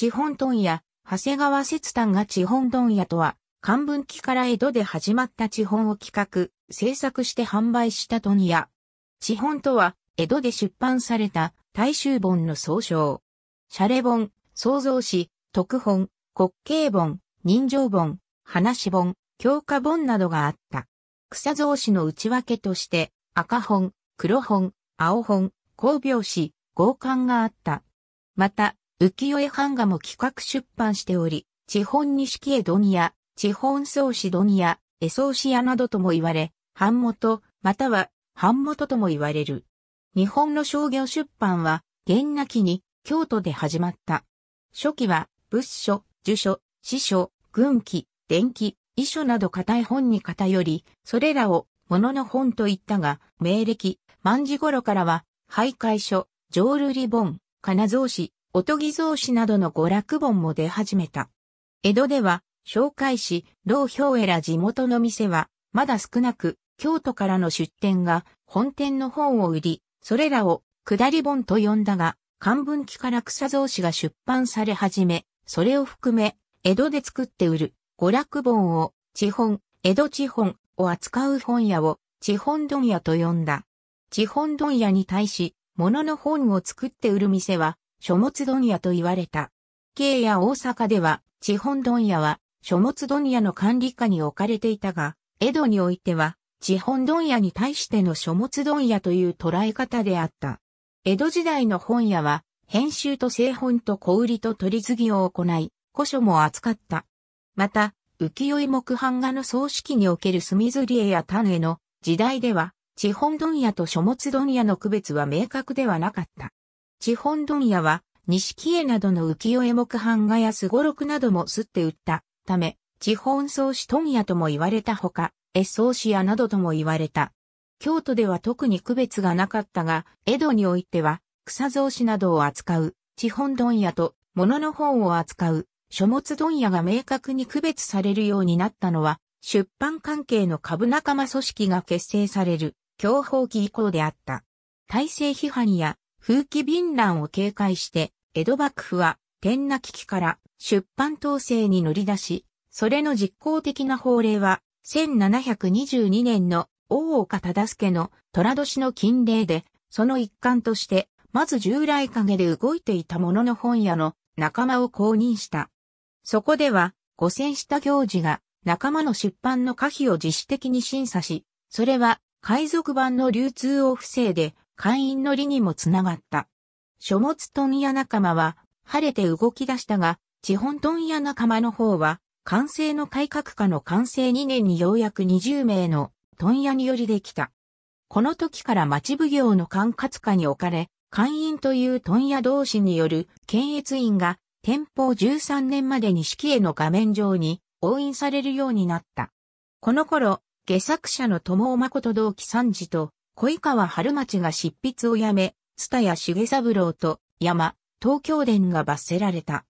地本問屋、長谷川節丹が地本問屋とは、漢文期から江戸で始まった地本を企画、制作して販売した問屋。地本とは、江戸で出版された大衆本の総称。シャレ本、創造詩、特本、滑稽本、人情本、話本、教科本などがあった。草造誌の内訳として、赤本、黒本、青本、光描誌、合刊があった。また、浮世絵版画も企画出版しており、地本錦絵ドニア、地本創始ドニア、絵創子屋などとも言われ、版元、または版元とも言われる。日本の商業出版は、元なきに京都で始まった。初期は、仏書、儒書、詩書、軍記、伝記、遺書など硬い本に偏り、それらを物の本と言ったが、明暦、万字頃からは、徘徊書、浄瑠璃本、金蔵詩、おとぎ草紙などの娯楽本も出始めた。江戸では、紹介し、老兵へら地元の店は、まだ少なく、京都からの出店が、本店の本を売り、それらを、下り本と呼んだが、漢文記から草草紙が出版され始め、それを含め、江戸で作って売る、娯楽本を、地本、江戸地本を扱う本屋を、地本問屋と呼んだ。地本問屋に対し、物の本を作って売る店は、書物問屋と言われた。京や大阪では、地本問屋は、書物問屋の管理下に置かれていたが、江戸においては、地本問屋に対しての書物問屋という捉え方であった。江戸時代の本屋は、編集と製本と小売りと取り次ぎを行い、古書も扱った。また、浮世絵木版画の葬式における墨ずり絵や丹絵の時代では、地本問屋と書物問屋の区別は明確ではなかった。地本問屋は、錦絵などの浮世絵木版画やすごろくなどもすって売ったため、地本創始問屋とも言われたほか、絵創始屋などとも言われた。京都では特に区別がなかったが、江戸においては、草草紙などを扱う、地本問屋と、物の本を扱う、書物問屋が明確に区別されるようになったのは、出版関係の株仲間組織が結成される、享保期以降であった。体制批判や風紀敏乱を警戒して、江戸幕府は天な危機から出版統制に乗り出し、それの実効的な法令は、1722年の大岡忠助の虎年の禁令で、その一環として、まず従来影で動いていたものの本屋の仲間を公認した。そこでは、五千した行事が仲間の出版の可否を自主的に審査し、それは海賊版の流通を防いで会員の理にもつながった。書物問屋仲間は晴れて動き出したが、地本問屋仲間の方は、完成の改革下の完成2年にようやく20名の問屋によりできた。この時から町奉行の管轄下に置かれ、会員という問屋同士による検閲員が天保13年までに式への画面上に応印されるようになった。この頃、下作者の友尾誠同期三次と井川春町が執筆をやめ、蔦谷重三郎と山、東京伝が罰せられた。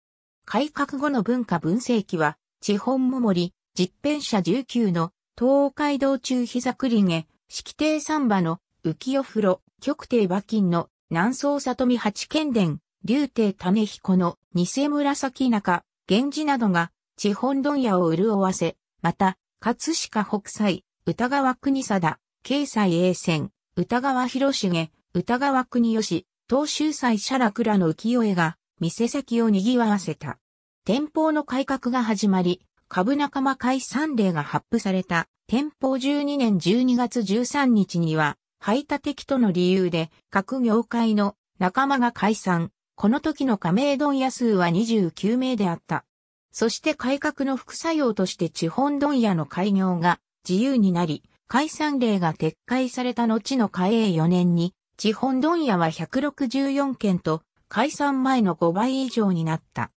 改革後の文化文世期は、地本桃森、実編者19の、東海道中膝栗毛、式亭三馬の、浮世風呂、極帝馬金の、南宋里見八剣伝、竜帝種彦の、偽紫中、源氏などが、地本問屋を潤わせ、また、葛飾北斎、歌川国貞、経済衛戦、歌川広重、歌川国吉、東州祭社楽らの浮世絵が、店先を賑わせた。天保の改革が始まり、株仲間解散令が発布された、天保12年12月13日には、排他的との理由で、各業界の仲間が解散。この時の加盟問屋数は29名であった。そして改革の副作用として地方問屋の開業が自由になり、解散令が撤回された後の開営4年に、地本問屋は164件と、解散前の5倍以上になった。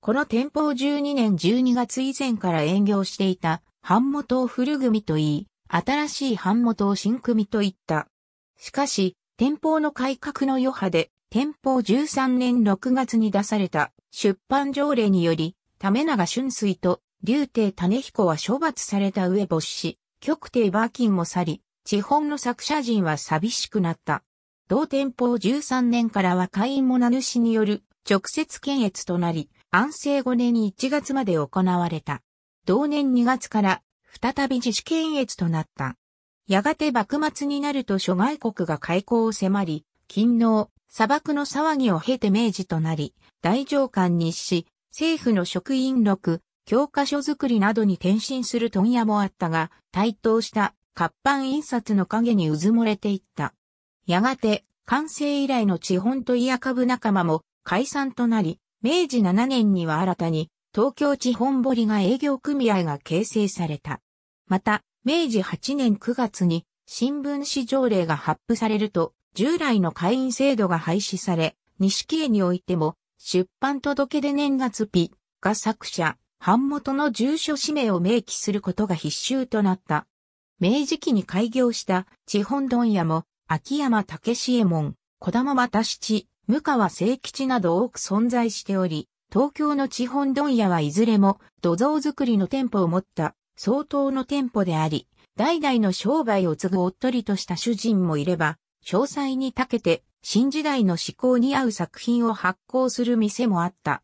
この店舗を12年12月以前から営業していた、版元を古組と言い、新しい版元を新組と言った。しかし、店舗の改革の余波で、店舗13年6月に出された出版条例により、為永春水と竜亭種彦は処罰された上没し、極低バーキンも去り、地本の作者陣は寂しくなった。同天保13年からは会員も名主による直接検閲となり、安政5年に1月まで行われた。同年2月から再び自主検閲となった。やがて幕末になると諸外国が開港を迫り、勤労、砂漠の騒ぎを経て明治となり、大上官日誌、政府の職員録、教科書作りなどに転身する問屋もあったが、台頭した活版印刷の影にうずもれていった。やがて、完成以来の地本と屋株仲間も解散となり、明治7年には新たに東京地本堀が営業組合が形成された。また、明治8年9月に新聞紙条例が発布されると、従来の会員制度が廃止され、西木においても、出版届で年月日が作者、版元の住所氏名を明記することが必修となった。明治期に開業した地本問屋も、秋山武志右衛門、小玉又七、向川清吉など多く存在しており、東京の地本問屋はいずれも土蔵作りの店舗を持った相当の店舗であり、代々の商売を継ぐおっとりとした主人もいれば、詳細に長けて新時代の思考に合う作品を発行する店もあった。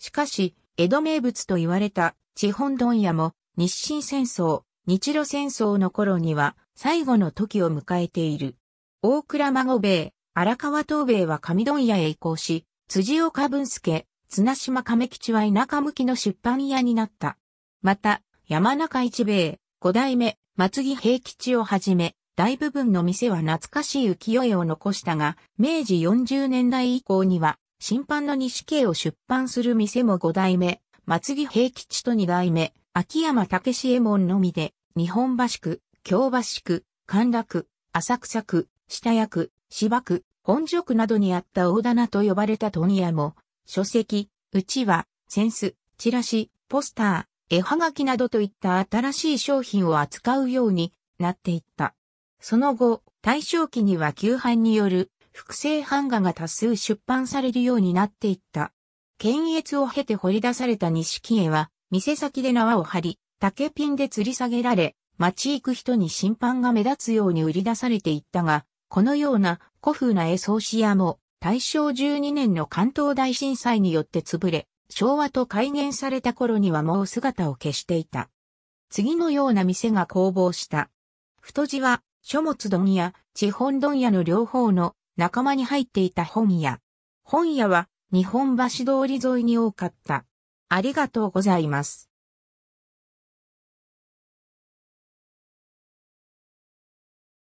しかし、江戸名物と言われた地本問屋も日清戦争、日露戦争の頃には最後の時を迎えている。大倉孫兵衛、荒川東兵衛は上問屋へ移行し、辻岡文介、綱島亀吉は田舎向きの出版屋になった。また、山中一兵衛、五代目、松木平吉をはじめ、大部分の店は懐かしい浮世絵を残したが、明治40年代以降には、審判の西家を出版する店も五代目、松木平吉と二代目、秋山武志右衛門のみで、日本橋区、京橋区、歓楽、浅草区、下屋区、芝区、本所区などにあった大棚と呼ばれた問屋も、書籍、うちわ、扇子、チラシ、ポスター、絵はがきなどといった新しい商品を扱うようになっていった。その後、大正期には旧版による複製版画が多数出版されるようになっていった。検閲を経て掘り出された錦絵は、店先で縄を張り、竹ピンで吊り下げられ、街行く人に審判が目立つように売り出されていったが、このような古風な絵草子屋も、大正12年の関東大震災によって潰れ、昭和と改元された頃にはもう姿を消していた。次のような店が攻防した。太字は、書物問屋、地本問屋の両方の仲間に入っていた本屋。本屋は日本橋通り沿いに多かった。ありがとうございます。